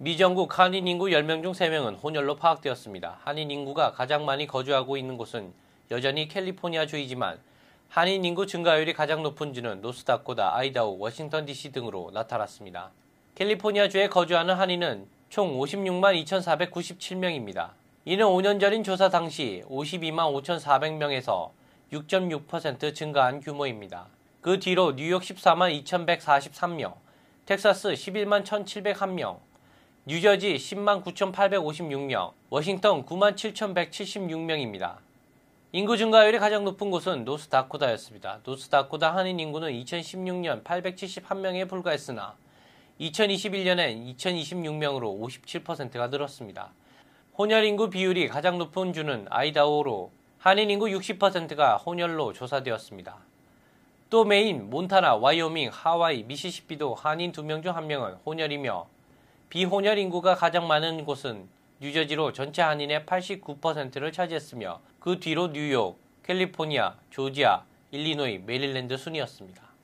미정국 한인 인구 10명 중 3명은 혼혈로 파악되었습니다. 한인 인구가 가장 많이 거주하고 있는 곳은 여전히 캘리포니아주이지만 한인 인구 증가율이 가장 높은지는 노스다코다, 아이다우 워싱턴 DC 등으로 나타났습니다. 캘리포니아주에 거주하는 한인은 총 56만 2,497명입니다. 이는 5년 전인 조사 당시 52만 5,400명에서 6.6% 증가한 규모입니다. 그 뒤로 뉴욕 14만 2,143명, 텍사스 11만 1,701명, 뉴저지 10만 9,856명, 워싱턴 9만 7,176명입니다. 인구 증가율이 가장 높은 곳은 노스다코다였습니다. 노스다코다 한인 인구는 2016년 871명에 불과했으나 2021년엔 2026명으로 57%가 늘었습니다. 혼혈 인구 비율이 가장 높은 주는 아이다오로 한인 인구 60%가 혼혈로 조사되었습니다. 또 메인, 몬타나, 와이오밍, 하와이, 미시시피도 한인 2명 중 1명은 혼혈이며 비혼혈 인구가 가장 많은 곳은 뉴저지로 전체 한인의 89%를 차지했으며 그 뒤로 뉴욕, 캘리포니아, 조지아, 일리노이, 메릴랜드 순이었습니다.